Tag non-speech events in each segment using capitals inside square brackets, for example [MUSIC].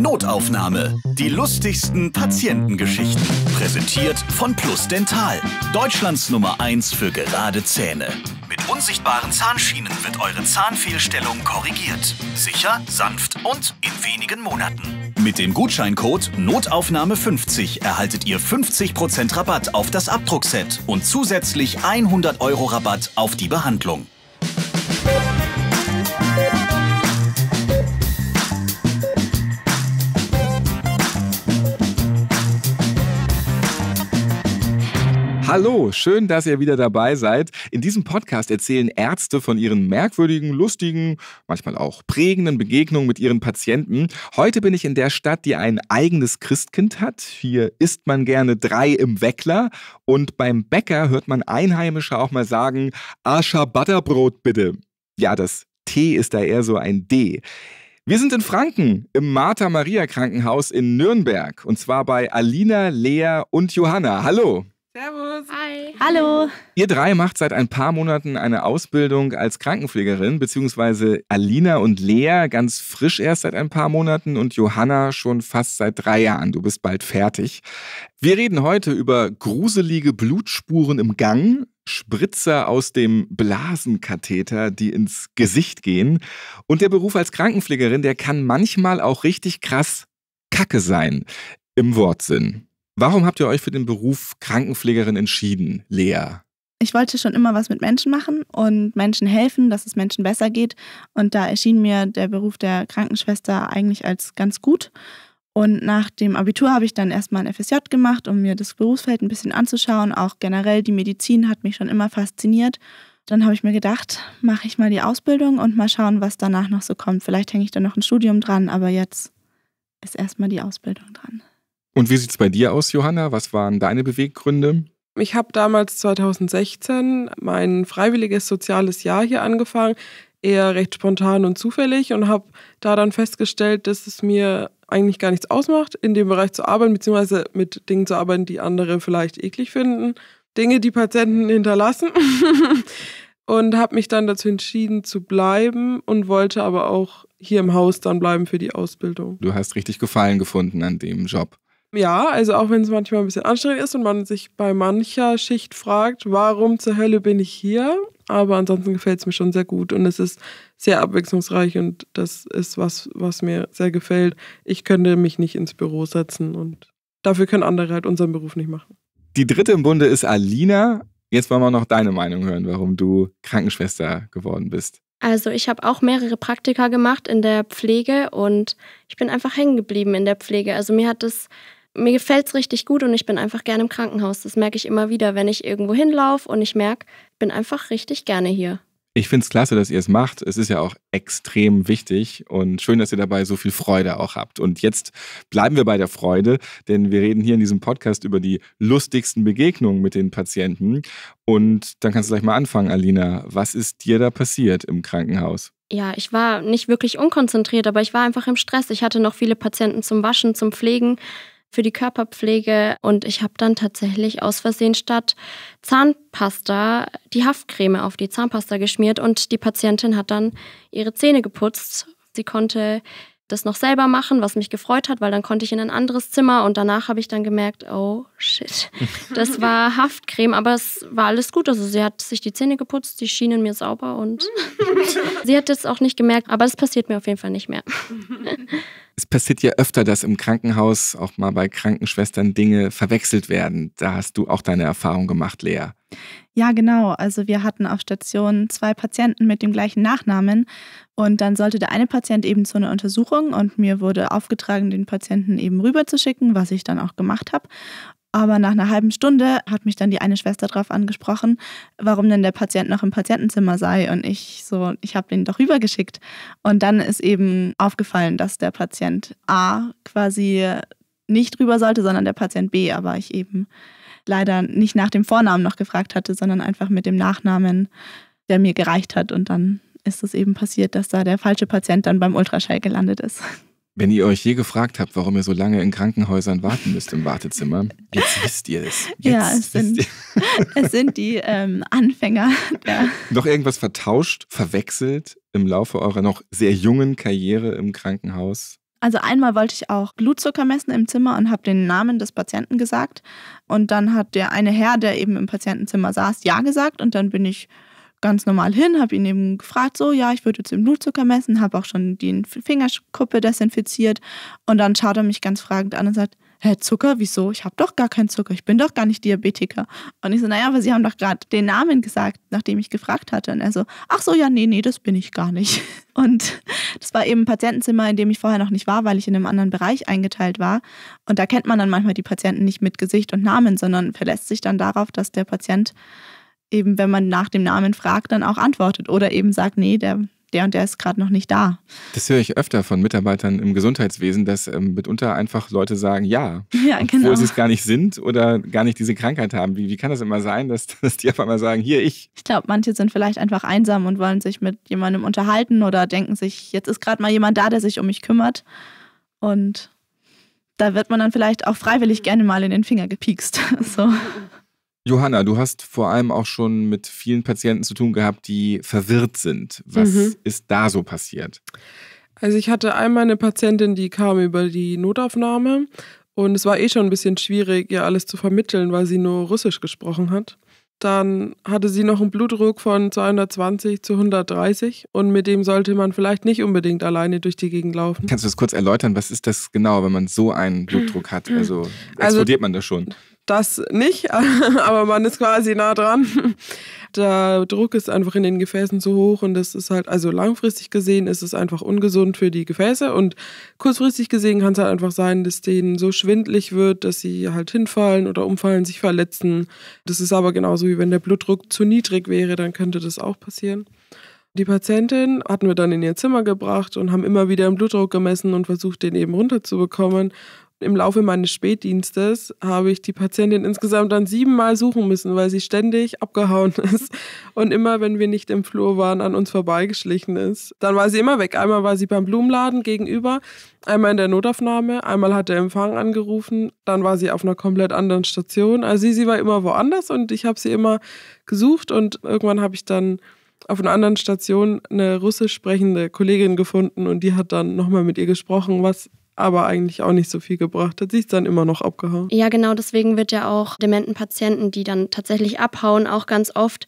Notaufnahme. Die lustigsten Patientengeschichten. Präsentiert von Plus Dental. Deutschlands Nummer 1 für gerade Zähne. Mit unsichtbaren Zahnschienen wird eure Zahnfehlstellung korrigiert. Sicher, sanft und in wenigen Monaten. Mit dem Gutscheincode Notaufnahme50 erhaltet ihr 50% Rabatt auf das Abdruckset und zusätzlich 100 Euro Rabatt auf die Behandlung. Hallo, schön, dass ihr wieder dabei seid. In diesem Podcast erzählen Ärzte von ihren merkwürdigen, lustigen, manchmal auch prägenden Begegnungen mit ihren Patienten. Heute bin ich in der Stadt, die ein eigenes Christkind hat. Hier isst man gerne drei im Weckler und beim Bäcker hört man Einheimische auch mal sagen, Ascha Butterbrot bitte. Ja, das T ist da eher so ein D. Wir sind in Franken, im Martha-Maria-Krankenhaus in Nürnberg. Und zwar bei Alina, Lea und Johanna. Hallo. Servus. Hi. Hallo. Ihr drei macht seit ein paar Monaten eine Ausbildung als Krankenpflegerin, beziehungsweise Alina und Lea ganz frisch erst seit ein paar Monaten und Johanna schon fast seit drei Jahren. Du bist bald fertig. Wir reden heute über gruselige Blutspuren im Gang, Spritzer aus dem Blasenkatheter, die ins Gesicht gehen. Und der Beruf als Krankenpflegerin, der kann manchmal auch richtig krass Kacke sein. Im Wortsinn. Warum habt ihr euch für den Beruf Krankenpflegerin entschieden, Lea? Ich wollte schon immer was mit Menschen machen und Menschen helfen, dass es Menschen besser geht. Und da erschien mir der Beruf der Krankenschwester eigentlich als ganz gut. Und nach dem Abitur habe ich dann erstmal ein FSJ gemacht, um mir das Berufsfeld ein bisschen anzuschauen. Auch generell die Medizin hat mich schon immer fasziniert. Dann habe ich mir gedacht, mache ich mal die Ausbildung und mal schauen, was danach noch so kommt. Vielleicht hänge ich da noch ein Studium dran, aber jetzt ist erstmal die Ausbildung dran. Und wie sieht es bei dir aus, Johanna? Was waren deine Beweggründe? Ich habe damals 2016 mein freiwilliges soziales Jahr hier angefangen, eher recht spontan und zufällig und habe da dann festgestellt, dass es mir eigentlich gar nichts ausmacht, in dem Bereich zu arbeiten, beziehungsweise mit Dingen zu arbeiten, die andere vielleicht eklig finden. Dinge, die Patienten hinterlassen. [LAUGHS] und habe mich dann dazu entschieden zu bleiben und wollte aber auch hier im Haus dann bleiben für die Ausbildung. Du hast richtig Gefallen gefunden an dem Job. Ja, also auch wenn es manchmal ein bisschen anstrengend ist und man sich bei mancher Schicht fragt, warum zur Hölle bin ich hier? Aber ansonsten gefällt es mir schon sehr gut und es ist sehr abwechslungsreich und das ist was, was mir sehr gefällt. Ich könnte mich nicht ins Büro setzen und dafür können andere halt unseren Beruf nicht machen. Die dritte im Bunde ist Alina. Jetzt wollen wir noch deine Meinung hören, warum du Krankenschwester geworden bist. Also ich habe auch mehrere Praktika gemacht in der Pflege und ich bin einfach hängen geblieben in der Pflege. Also mir hat es mir gefällt es richtig gut und ich bin einfach gerne im Krankenhaus. Das merke ich immer wieder, wenn ich irgendwo hinlaufe und ich merke, ich bin einfach richtig gerne hier. Ich finde es klasse, dass ihr es macht. Es ist ja auch extrem wichtig und schön, dass ihr dabei so viel Freude auch habt. Und jetzt bleiben wir bei der Freude, denn wir reden hier in diesem Podcast über die lustigsten Begegnungen mit den Patienten. Und dann kannst du gleich mal anfangen, Alina. Was ist dir da passiert im Krankenhaus? Ja, ich war nicht wirklich unkonzentriert, aber ich war einfach im Stress. Ich hatte noch viele Patienten zum Waschen, zum Pflegen für die Körperpflege und ich habe dann tatsächlich aus Versehen statt Zahnpasta die Haftcreme auf die Zahnpasta geschmiert und die Patientin hat dann ihre Zähne geputzt. Sie konnte das noch selber machen, was mich gefreut hat, weil dann konnte ich in ein anderes Zimmer und danach habe ich dann gemerkt, oh shit, [LAUGHS] das war Haftcreme, aber es war alles gut. Also sie hat sich die Zähne geputzt, die schienen mir sauber und [LAUGHS] sie hat es auch nicht gemerkt, aber es passiert mir auf jeden Fall nicht mehr. [LAUGHS] Es passiert ja öfter, dass im Krankenhaus auch mal bei Krankenschwestern Dinge verwechselt werden. Da hast du auch deine Erfahrung gemacht, Lea. Ja, genau. Also wir hatten auf Station zwei Patienten mit dem gleichen Nachnamen und dann sollte der eine Patient eben zu einer Untersuchung und mir wurde aufgetragen, den Patienten eben rüberzuschicken, was ich dann auch gemacht habe. Aber nach einer halben Stunde hat mich dann die eine Schwester darauf angesprochen, warum denn der Patient noch im Patientenzimmer sei. Und ich so, ich habe den doch rübergeschickt. Und dann ist eben aufgefallen, dass der Patient A quasi nicht rüber sollte, sondern der Patient B. Aber ich eben leider nicht nach dem Vornamen noch gefragt hatte, sondern einfach mit dem Nachnamen, der mir gereicht hat. Und dann ist es eben passiert, dass da der falsche Patient dann beim Ultraschall gelandet ist. Wenn ihr euch je gefragt habt, warum ihr so lange in Krankenhäusern warten müsst im Wartezimmer, jetzt wisst ihr es. Jetzt ja, es sind, [LAUGHS] es sind die ähm, Anfänger. [LAUGHS] Der Doch irgendwas vertauscht, verwechselt im Laufe eurer noch sehr jungen Karriere im Krankenhaus? Also einmal wollte ich auch Blutzucker messen im Zimmer und habe den Namen des Patienten gesagt. Und dann hat der eine Herr, der eben im Patientenzimmer saß, ja gesagt. Und dann bin ich ganz normal hin, habe ihn eben gefragt, so, ja, ich würde jetzt den Blutzucker messen, habe auch schon die Fingerkuppe desinfiziert. Und dann schaut er mich ganz fragend an und sagt, hä, Zucker, wieso? Ich habe doch gar keinen Zucker, ich bin doch gar nicht Diabetiker. Und ich so, naja, aber Sie haben doch gerade den Namen gesagt, nachdem ich gefragt hatte. Und er so, ach so, ja, nee, nee, das bin ich gar nicht. [LAUGHS] Und das war eben ein Patientenzimmer, in dem ich vorher noch nicht war, weil ich in einem anderen Bereich eingeteilt war. Und da kennt man dann manchmal die Patienten nicht mit Gesicht und Namen, sondern verlässt sich dann darauf, dass der Patient eben, wenn man nach dem Namen fragt, dann auch antwortet oder eben sagt, nee, der, der und der ist gerade noch nicht da. Das höre ich öfter von Mitarbeitern im Gesundheitswesen, dass ähm, mitunter einfach Leute sagen, ja, [LAUGHS] ja genau. obwohl sie es gar nicht sind oder gar nicht diese Krankheit haben. Wie, wie kann das immer sein, dass, [LAUGHS] dass die auf einmal sagen, hier ich? Ich glaube, manche sind vielleicht einfach einsam und wollen sich mit jemandem unterhalten oder denken sich, jetzt ist gerade mal jemand da, der sich um mich kümmert. Und da wird man dann vielleicht auch freiwillig gerne mal in den Finger gepiekst. [LAUGHS] so. Johanna, du hast vor allem auch schon mit vielen Patienten zu tun gehabt, die verwirrt sind. Was mhm. ist da so passiert? Also ich hatte einmal eine Patientin, die kam über die Notaufnahme und es war eh schon ein bisschen schwierig, ihr alles zu vermitteln, weil sie nur Russisch gesprochen hat. Dann hatte sie noch einen Blutdruck von 220 zu 130 und mit dem sollte man vielleicht nicht unbedingt alleine durch die Gegend laufen. Kannst du das kurz erläutern? Was ist das genau, wenn man so einen Blutdruck hat? [CLEARS THROAT] Also, also explodiert also, man da schon? das nicht, [LAUGHS] aber man ist quasi nah dran. Der Druck ist einfach in den Gefäßen zu hoch und das ist halt, also langfristig gesehen ist es einfach ungesund für die Gefäße und kurzfristig gesehen kann es halt einfach sein, dass denen so schwindlig wird, dass sie halt hinfallen oder umfallen, sich verletzen. Das ist aber genauso wie wenn der Blutdruck zu niedrig wäre, dann könnte das auch passieren. Die Patientin hatten wir dann in ihr Zimmer gebracht und haben immer wieder den Blutdruck gemessen und versucht, den eben runterzubekommen. Im Laufe meines Spätdienstes habe ich die Patientin insgesamt dann siebenmal suchen müssen, weil sie ständig abgehauen [LAUGHS] ist und immer, wenn wir nicht im Flur waren, an uns vorbeigeschlichen ist. Dann war sie immer weg. Einmal war sie beim Blumenladen gegenüber, einmal in der Notaufnahme, einmal hat der Empfang angerufen, dann war sie auf einer komplett anderen Station. Also sie, sie war immer woanders und ich habe sie immer gesucht und irgendwann habe ich dann auf einer anderen Station eine russisch sprechende Kollegin gefunden und die hat dann nochmal mit ihr gesprochen, was aber eigentlich auch nicht so viel gebracht hat. Sie ist dann immer noch abgehauen. Ja, genau, deswegen wird ja auch dementen Patienten, die dann tatsächlich abhauen, auch ganz oft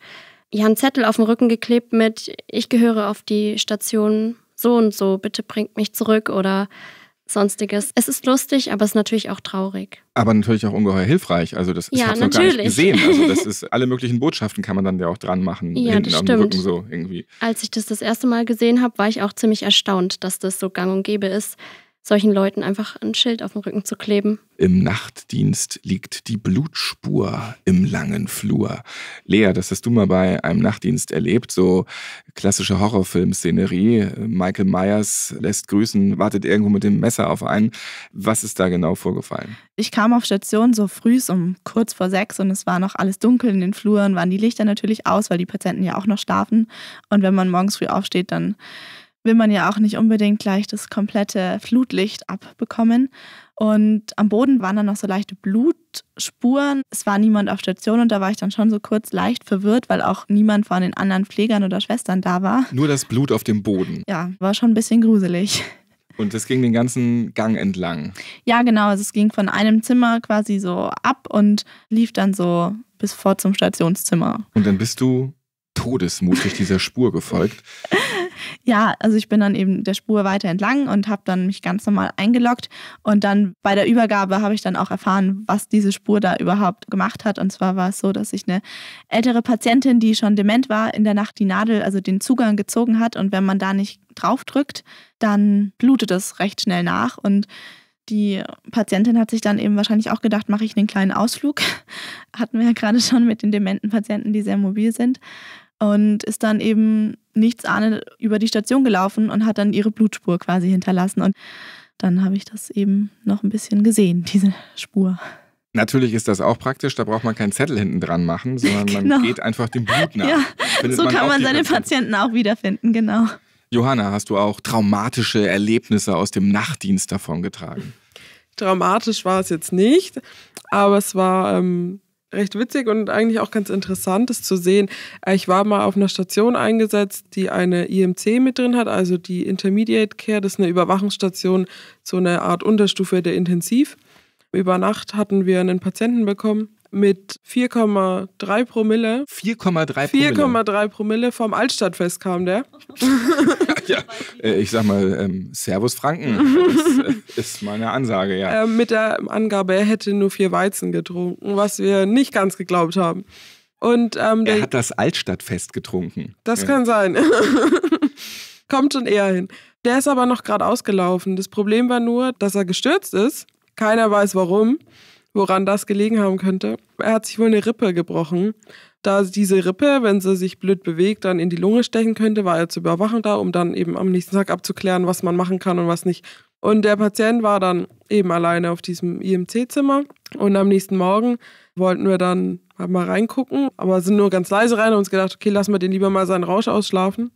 ja einen Zettel auf den Rücken geklebt mit ich gehöre auf die Station so und so, bitte bringt mich zurück oder sonstiges. Es ist lustig, aber es ist natürlich auch traurig. Aber natürlich auch ungeheuer hilfreich. Also das ja, ich noch gar nicht gesehen. [LAUGHS] Also das ist alle möglichen Botschaften kann man dann ja auch dran machen ja, hinten das am stimmt. Rücken so irgendwie. Als ich das das erste Mal gesehen habe, war ich auch ziemlich erstaunt, dass das so gang und gäbe ist solchen Leuten einfach ein Schild auf den Rücken zu kleben. Im Nachtdienst liegt die Blutspur im langen Flur. Lea, das hast du mal bei einem Nachtdienst erlebt, so klassische Horrorfilm-Szenerie. Michael Myers lässt grüßen, wartet irgendwo mit dem Messer auf einen. Was ist da genau vorgefallen? Ich kam auf Station so früh um kurz vor sechs und es war noch alles dunkel in den Fluren, waren die Lichter natürlich aus, weil die Patienten ja auch noch schlafen. Und wenn man morgens früh aufsteht, dann will man ja auch nicht unbedingt gleich das komplette Flutlicht abbekommen. Und am Boden waren dann noch so leichte Blutspuren. Es war niemand auf Station und da war ich dann schon so kurz leicht verwirrt, weil auch niemand von den anderen Pflegern oder Schwestern da war. Nur das Blut auf dem Boden. Ja, war schon ein bisschen gruselig. Und das ging den ganzen Gang entlang. Ja, genau. Also es ging von einem Zimmer quasi so ab und lief dann so bis vor zum Stationszimmer. Und dann bist du todesmutig dieser Spur gefolgt. [LAUGHS] Ja, also ich bin dann eben der Spur weiter entlang und habe dann mich ganz normal eingeloggt. Und dann bei der Übergabe habe ich dann auch erfahren, was diese Spur da überhaupt gemacht hat. Und zwar war es so, dass ich eine ältere Patientin, die schon dement war, in der Nacht die Nadel, also den Zugang gezogen hat. Und wenn man da nicht drauf drückt, dann blutet es recht schnell nach. Und die Patientin hat sich dann eben wahrscheinlich auch gedacht, mache ich einen kleinen Ausflug. [LAUGHS] Hatten wir ja gerade schon mit den dementen Patienten, die sehr mobil sind. Und ist dann eben nichts ahnend über die Station gelaufen und hat dann ihre Blutspur quasi hinterlassen. Und dann habe ich das eben noch ein bisschen gesehen, [LAUGHS] diese Spur. Natürlich ist das auch praktisch, da braucht man keinen Zettel hinten dran machen, sondern genau. man geht einfach dem Blut [LAUGHS] nach. ja, so man kann man seine Patienten auch wiederfinden, genau. Johanna, hast du auch traumatische Erlebnisse aus dem Nachtdienst davongetragen? Dramatisch war es jetzt nicht, aber es war ähm, recht witzig und eigentlich auch ganz interessant, das zu sehen. Äh, ich war mal auf einer Station eingesetzt, die eine IMC mit drin hat, also die Intermediate Care, das ist eine Überwachungsstation, so eine Art Unterstufe der Intensiv. Über Nacht hatten wir einen Patienten bekommen mit 4,3 Promille. 4,3 Promille. 4,3 Promille vom Altstadtfest kam der. [LAUGHS] ja, äh, ich sag mal, ähm, Servus Franken das äh, ist meine Ansage, ja. Äh, mit der Angabe, er hätte nur vier Weizen getrunken, was wir nicht ganz geglaubt haben. Und, ähm, er hat das Altstadtfest getrunken. Das ja. kann sein. [LAUGHS] Kommt schon eher hin. Der ist aber noch gerade ausgelaufen. Das Problem war nur, dass er gestürzt ist. Keiner weiß warum woran das gelegen haben könnte. Er hat sich wohl eine Rippe gebrochen. Da diese Rippe, wenn sie sich blöd bewegt, dann in die Lunge stechen könnte, war er zur Überwachung da, um dann eben am nächsten Tag abzuklären, was man machen kann und was nicht. Und der Patient war dann eben alleine auf diesem IMC-Zimmer. Und am nächsten Morgen wollten wir dann mal reingucken, aber sind nur ganz leise rein und uns gedacht, okay, lassen wir den lieber mal seinen Rausch ausschlafen.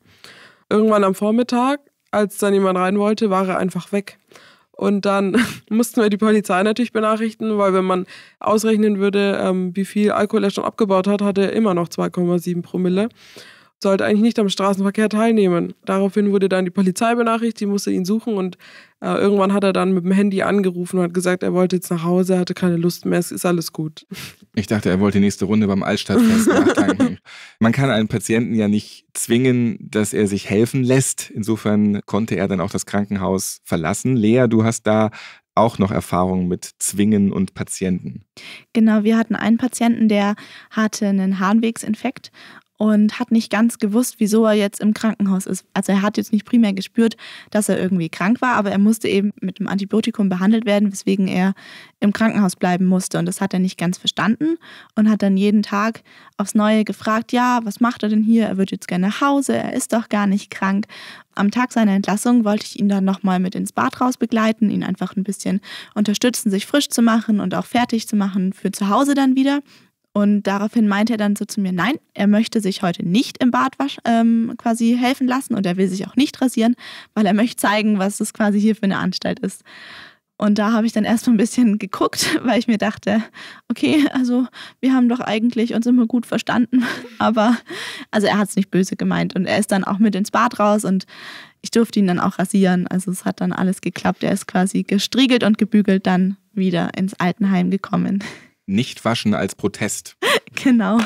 Irgendwann am Vormittag, als dann jemand rein wollte, war er einfach weg. Und dann [LAUGHS] mussten wir die Polizei natürlich benachrichten, weil wenn man ausrechnen würde, ähm, wie viel Alkohol er schon abgebaut hat, hatte er immer noch 2,7 Promille. Sollte eigentlich nicht am Straßenverkehr teilnehmen. Daraufhin wurde dann die Polizei benachrichtigt, die musste ihn suchen und äh, irgendwann hat er dann mit dem Handy angerufen und hat gesagt, er wollte jetzt nach Hause, hatte keine Lust mehr, es ist alles gut. Ich dachte, er wollte die nächste Runde beim Altstadtfest nachtanken. [LAUGHS] Man kann einen Patienten ja nicht zwingen, dass er sich helfen lässt. Insofern konnte er dann auch das Krankenhaus verlassen. Lea, du hast da auch noch Erfahrungen mit Zwingen und Patienten. Genau, wir hatten einen Patienten, der hatte einen Harnwegsinfekt und hat nicht ganz gewusst, wieso er jetzt im Krankenhaus ist. Also er hat jetzt nicht primär gespürt, dass er irgendwie krank war, aber er musste eben mit einem Antibiotikum behandelt werden, weswegen er im Krankenhaus bleiben musste. Und das hat er nicht ganz verstanden und hat dann jeden Tag aufs Neue gefragt, ja, was macht er denn hier? Er wird jetzt gerne nach Hause, er ist doch gar nicht krank. Am Tag seiner Entlassung wollte ich ihn dann nochmal mit ins Bad raus begleiten, ihn einfach ein bisschen unterstützen, sich frisch zu machen und auch fertig zu machen für zu Hause dann wieder. Und daraufhin meinte er dann so zu mir, nein, er möchte sich heute nicht im Bad wasch, ähm, quasi helfen lassen und er will sich auch nicht rasieren, weil er möchte zeigen, was das quasi hier für eine Anstalt ist. Und da habe ich dann erst erstmal ein bisschen [LAUGHS] geguckt, weil ich mir dachte, okay, also wir haben doch eigentlich uns immer gut verstanden, [LAUGHS] aber also er hat es nicht böse gemeint und er ist dann auch mit ins Bad raus und ich durfte ihn dann auch rasieren. Also es hat dann alles geklappt. Er ist quasi gestriegelt und gebügelt dann wieder ins Altenheim gekommen. Nicht waschen als Protest. [LAUGHS] Genau.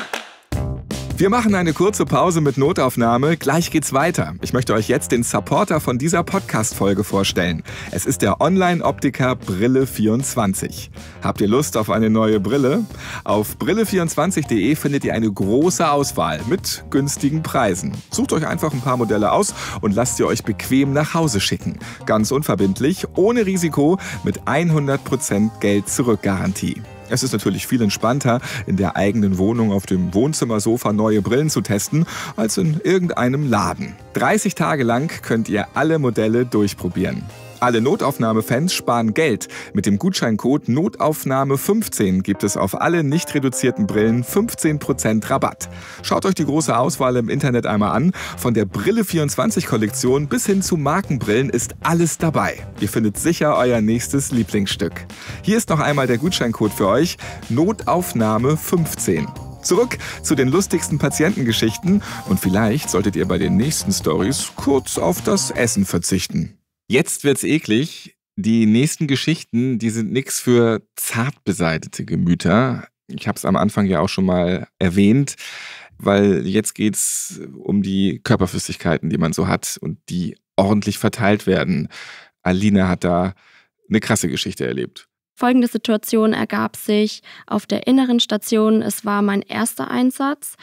Wir machen eine kurze Pause mit Notaufnahme, gleich geht's weiter. Ich möchte euch jetzt den Supporter von dieser Podcast-Folge vorstellen. Es ist der Online-Optiker Brille24. Habt ihr Lust auf eine neue Brille? Auf brille24.de findet ihr eine große Auswahl mit günstigen Preisen. Sucht euch einfach ein paar Modelle aus und lasst sie euch bequem nach Hause schicken. Ganz unverbindlich, ohne Risiko, mit 100% Geld-Zurück-Garantie. Es ist natürlich viel entspannter, in der eigenen Wohnung auf dem Wohnzimmersofa neue Brillen zu testen, als in irgendeinem Laden. 30 Tage lang könnt ihr alle Modelle durchprobieren. Alle Notaufnahme-Fans sparen Geld. Mit dem Gutscheincode Notaufnahme15 gibt es auf alle nicht reduzierten Brillen 15% Rabatt. Schaut euch die große Auswahl im Internet einmal an. Von der Brille24-Kollektion bis hin zu Markenbrillen ist alles dabei. Ihr findet sicher euer nächstes Lieblingsstück. Hier ist noch einmal der Gutscheincode für euch: Notaufnahme15. Zurück zu den lustigsten Patientengeschichten und vielleicht solltet ihr bei den nächsten Stories kurz auf das Essen verzichten. Jetzt wird's eklig. Die nächsten Geschichten, die sind nichts für zart beseitete Gemüter. Ich habe es am Anfang ja auch schon mal erwähnt, weil jetzt geht es um die Körperflüssigkeiten, die man so hat und die ordentlich verteilt werden. Aline hat da eine krasse Geschichte erlebt. Folgende Situation ergab sich auf der inneren Station. Es war mein erster Einsatz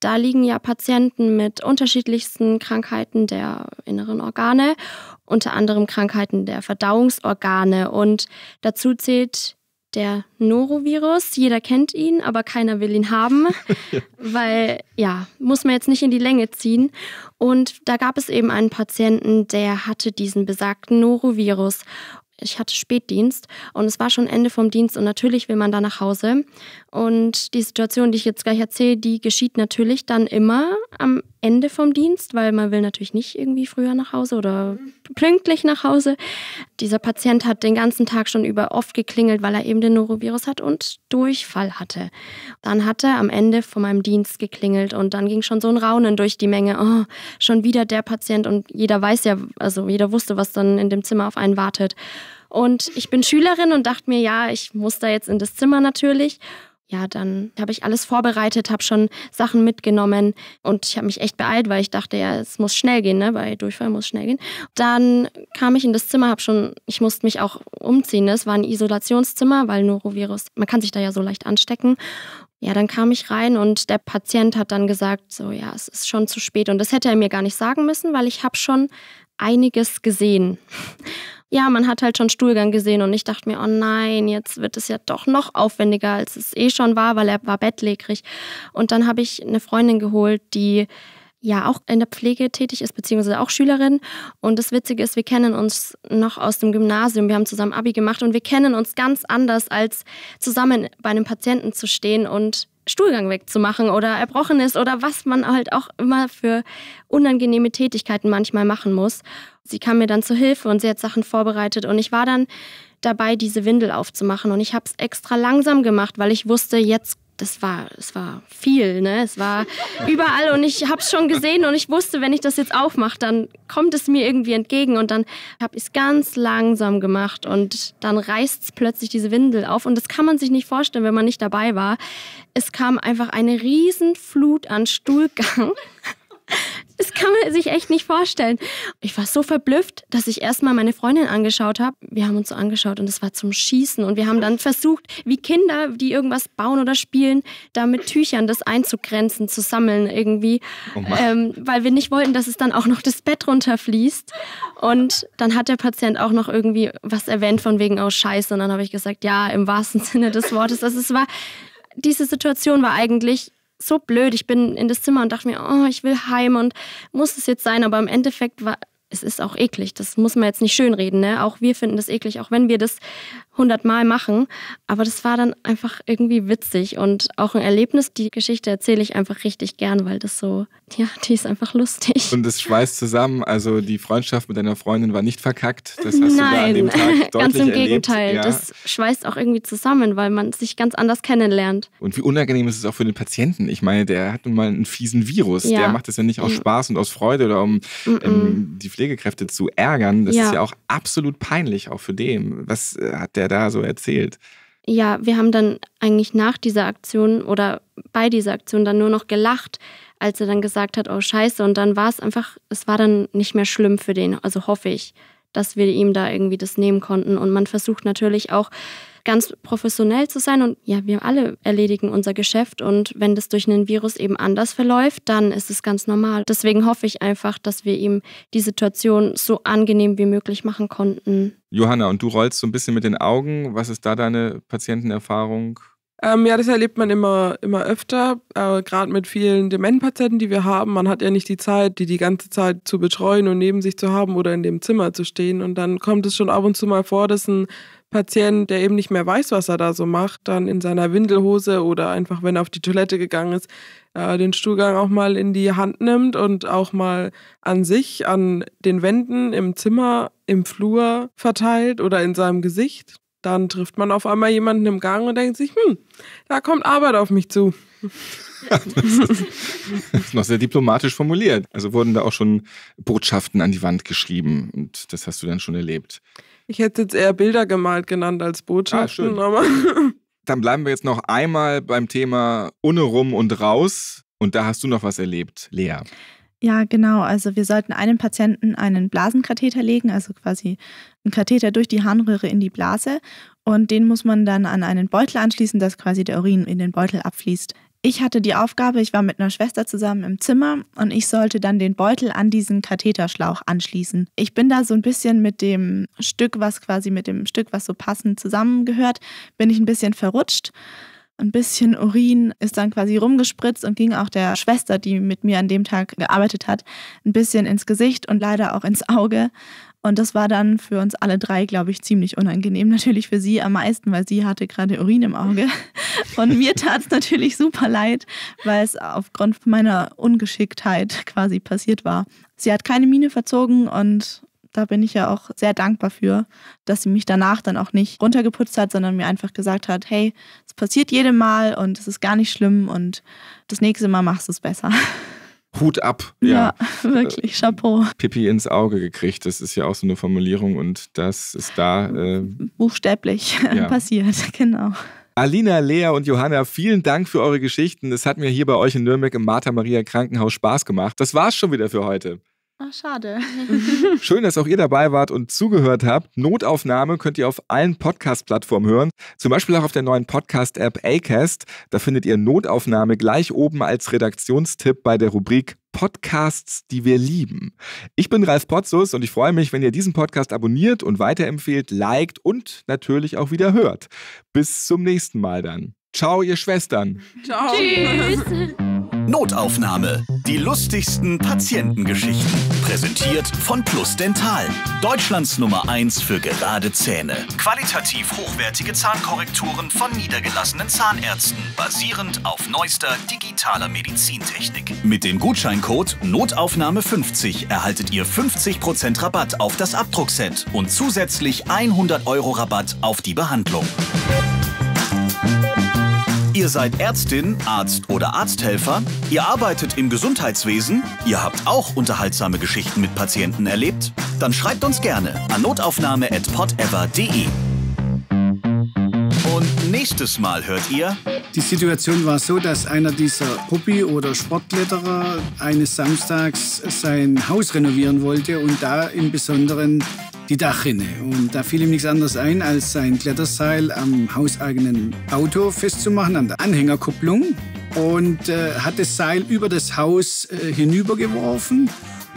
da liegen ja Patienten mit unterschiedlichsten Krankheiten der inneren Organe, unter anderem Krankheiten der Verdauungsorgane. Und dazu zählt der Norovirus. Jeder kennt ihn, aber keiner will ihn haben, [LAUGHS] ja. weil ja, muss man jetzt nicht in die Länge ziehen. Und da gab es eben einen Patienten, der hatte diesen besagten Norovirus ich hatte Spätdienst und es war schon Ende vom Dienst und natürlich will man da nach Hause. Und die Situation, die ich jetzt gleich erzähle, die geschieht natürlich dann immer am Ende vom Dienst, weil man will natürlich nicht irgendwie früher nach Hause oder pünktlich nach Hause. Dieser Patient hat den ganzen Tag schon über oft geklingelt, weil er eben den Norovirus hat und Durchfall hatte. Dann hat er am Ende von meinem Dienst geklingelt und dann ging schon so ein Raunen durch die Menge. Oh, schon wieder der Patient und jeder weiß ja, also jeder wusste, was dann in dem Zimmer auf einen wartet. Und ich bin Schülerin und dachte mir, ja, ich muss da jetzt in das Zimmer natürlich. Ja, dann habe ich alles vorbereitet, habe schon Sachen mitgenommen und ich habe mich echt beeilt, weil ich dachte, ja, es muss schnell gehen, ne? bei Durchfall muss schnell gehen. Dann kam ich in das Zimmer, habe schon, ich musste mich auch umziehen. Ne? Es war ein Isolationszimmer, weil Norovirus, man kann sich da ja so leicht anstecken. Ja, dann kam ich rein und der Patient hat dann gesagt, so ja, es ist schon zu spät und das hätte er mir gar nicht sagen müssen, weil ich habe schon einiges gesehen ja, man hat halt schon Stuhlgang gesehen und ich dachte mir, oh nein, jetzt wird es ja doch noch aufwendiger, als es eh schon war, weil er war bettlägerig. Und dann habe ich eine Freundin geholt, die ja auch in der Pflege tätig ist, beziehungsweise auch Schülerin. Und das Witzige ist, wir kennen uns noch aus dem Gymnasium. Wir haben zusammen Abi gemacht und wir kennen uns ganz anders, als zusammen bei einem Patienten zu stehen und Stuhlgang wegzumachen oder erbrochen ist oder was man halt auch immer für unangenehme Tätigkeiten manchmal machen muss. Sie kam mir dann zur Hilfe und sie hat Sachen vorbereitet und ich war dann dabei, diese Windel aufzumachen und ich habe es extra langsam gemacht, weil ich wusste, jetzt das war, es war viel, ne? Es war überall und ich habe es schon gesehen und ich wusste, wenn ich das jetzt aufmache, dann kommt es mir irgendwie entgegen und dann habe ich es ganz langsam gemacht und dann reißt plötzlich diese Windel auf und das kann man sich nicht vorstellen, wenn man nicht dabei war. Es kam einfach eine riesen Flut an Stuhlgang das kann man sich echt nicht vorstellen. Ich war so verblüfft, dass ich erstmal meine Freundin angeschaut habe. Wir haben uns so angeschaut und es war zum Schießen. Und wir haben dann versucht, wie Kinder, die irgendwas bauen oder spielen, da mit Tüchern das einzugrenzen, zu sammeln irgendwie. Oh ähm, weil wir nicht wollten, dass es dann auch noch das Bett runterfließt. Und dann hat der Patient auch noch irgendwie was erwähnt von wegen aus oh, Scheiße. Und dann habe ich gesagt, ja, im wahrsten [LAUGHS] Sinne des Wortes. Also es war, diese Situation war eigentlich so blöd. Ich bin in das Zimmer und dachte mir, oh, ich will heim und muss es jetzt sein. Aber im Endeffekt war, es ist auch eklig. Das muss man jetzt nicht schönreden. Ne? Auch wir finden das eklig, auch wenn wir das hundertmal machen. Aber das war dann einfach irgendwie witzig und auch ein Erlebnis. Die Geschichte erzähle ich einfach richtig gern, weil das so, ja, die ist einfach lustig. Und es schweißt zusammen. Also die Freundschaft mit deiner Freundin war nicht verkackt. Das hast Nein. du da an dem Tag [LAUGHS] deutlich ganz im erlebt. Gegenteil. Ja. Das schweißt auch irgendwie zusammen, weil man sich ganz anders kennenlernt. Und wie unangenehm ist es auch für den Patienten? Ich meine, der hat nun mal einen fiesen Virus. Ja. Der macht das ja nicht aus mhm. Spaß und aus Freude oder um mm -mm. Ähm, die Pflegekräfte zu ärgern, das ja. ist ja auch absolut peinlich, auch für den. Was äh, hat der da so erzählt? Ja, wir haben dann eigentlich nach dieser Aktion oder bei dieser Aktion dann nur noch gelacht, als er dann gesagt hat, oh scheiße, und dann war es einfach, es war dann nicht mehr schlimm für den, also hoffe ich, dass wir ihm da irgendwie das nehmen konnten. Und man versucht natürlich auch ganz professionell zu sein. Und ja, wir alle erledigen unser Geschäft. Und wenn das durch einen Virus eben anders verläuft, dann ist es ganz normal. Deswegen hoffe ich einfach, dass wir ihm die Situation so angenehm wie möglich machen konnten. Johanna, und du rollst so ein bisschen mit den Augen. Was ist da deine Patientenerfahrung? Ähm, ja, das erlebt man immer, immer öfter, äh, gerade mit vielen Dementpatienten, die wir haben. Man hat ja nicht die Zeit, die die ganze Zeit zu betreuen und neben sich zu haben oder in dem Zimmer zu stehen. Und dann kommt es schon ab und zu mal vor, dass ein Patient, der eben nicht mehr weiß, was er da so macht, dann in seiner Windelhose oder einfach, wenn er auf die Toilette gegangen ist, äh, den Stuhlgang auch mal in die Hand nimmt und auch mal an sich, an den Wänden, im Zimmer, im Flur verteilt oder in seinem Gesicht. Dann trifft man auf einmal jemanden im Gang und denkt sich, hm, da kommt Arbeit auf mich zu. das ist noch sehr diplomatisch formuliert. Also wurden da auch schon Botschaften an die Wand geschrieben und das hast du dann schon erlebt. Ich hätte jetzt eher Bilder gemalt genannt als Botschaften, ah, aber. [LAUGHS] Dann bleiben wir jetzt noch einmal beim Thema ohne rum und raus. Und da hast du noch was erlebt, Lea. Ja, genau. Also wir sollten einem Patienten einen Blasenkatheter legen, also quasi einen Katheter durch die Harnröhre in die Blase. Und den muss man dann an einen Beutel anschließen, dass quasi der Urin in den Beutel abfließt ich hatte die Aufgabe, ich war mit einer Schwester zusammen im Zimmer und ich sollte dann den Beutel an diesen Katheterschlauch anschließen. Ich bin da so ein bisschen mit dem Stück, was quasi mit dem Stück, was so passend zusammengehört, bin ich ein bisschen verrutscht ein bisschen Urin ist dann quasi rumgespritzt und ging auch der Schwester, die mit mir an dem Tag gearbeitet hat, ein bisschen ins Gesicht und leider auch ins Auge. Und das war dann für uns alle drei, glaube ich, ziemlich unangenehm. Natürlich für sie am meisten, weil sie hatte gerade Urin im Auge. Und mir tat es natürlich super leid, weil es aufgrund meiner Ungeschicktheit quasi passiert war. Sie hat keine Miene verzogen und da bin ich ja auch sehr dankbar für, dass sie mich danach dann auch nicht runtergeputzt hat, sondern mir einfach gesagt hat, hey, es passiert jedem Mal und es ist gar nicht schlimm und das nächste Mal machst du es besser. Hut ab. Ja, ja [LAUGHS] wirklich, äh, Chapeau. Pippi ins Auge gekriegt, das ist ja auch so eine Formulierung und das ist da. Äh, Buchstäblich [LAUGHS] ja. passiert, genau. Alina, Lea und Johanna, vielen Dank für eure Geschichten. Es hat mir hier bei euch in Nürnberg im Martha Maria Krankenhaus Spaß gemacht. Das war's schon wieder für heute. Ach, schade. [LAUGHS] Schön, dass auch ihr dabei wart und zugehört habt. Notaufnahme könnt ihr auf allen Podcast-Plattformen hören, zum Beispiel auch auf der neuen Podcast-App Acast. Da findet ihr Notaufnahme gleich oben als Redaktionstipp bei der Rubrik Podcasts, die wir lieben. Ich bin Ralf Potzus und ich freue mich, wenn ihr diesen Podcast abonniert und weiterempfehlt, liked und natürlich auch wieder hört. Bis zum nächsten Mal dann. Ciao, ihr Schwestern. Ciao. Tschüss. Notaufnahme. Die lustigsten Patientengeschichten. Präsentiert von Plus Dental. Deutschlands Nummer 1 für gerade Zähne. Qualitativ hochwertige Zahnkorrekturen von niedergelassenen Zahnärzten. Basierend auf neuester digitaler Medizintechnik. Mit dem Gutscheincode Notaufnahme50 erhaltet ihr 50% Rabatt auf das Abdruckset und zusätzlich 100 Euro Rabatt auf die Behandlung. Ihr seid Ärztin, Arzt oder Arzthelfer, ihr arbeitet im Gesundheitswesen, ihr habt auch unterhaltsame Geschichten mit Patienten erlebt, dann schreibt uns gerne an notaufnahme.podever.de. Und nächstes Mal hört ihr. Die Situation war so, dass einer dieser Puppi- oder Sportkletterer eines Samstags sein Haus renovieren wollte und da im Besonderen die Dachrinne. Und da fiel ihm nichts anderes ein, als sein Kletterseil am hauseigenen Auto festzumachen, an der Anhängerkupplung. Und äh, hat das Seil über das Haus äh, hinübergeworfen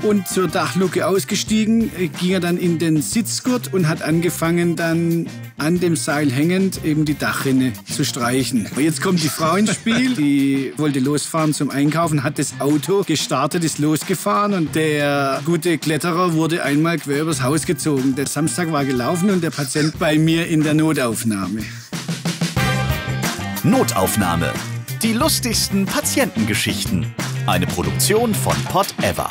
und zur Dachluke ausgestiegen, äh, ging er dann in den Sitzgurt und hat angefangen dann an dem Seil hängend eben die Dachrinne zu streichen. Jetzt kommt die Frau ins Spiel, die wollte losfahren zum Einkaufen, hat das Auto gestartet, ist losgefahren und der gute Kletterer wurde einmal quer übers Haus gezogen. Der Samstag war gelaufen und der Patient bei mir in der Notaufnahme. Notaufnahme. Die lustigsten Patientengeschichten. Eine Produktion von Pot Ever.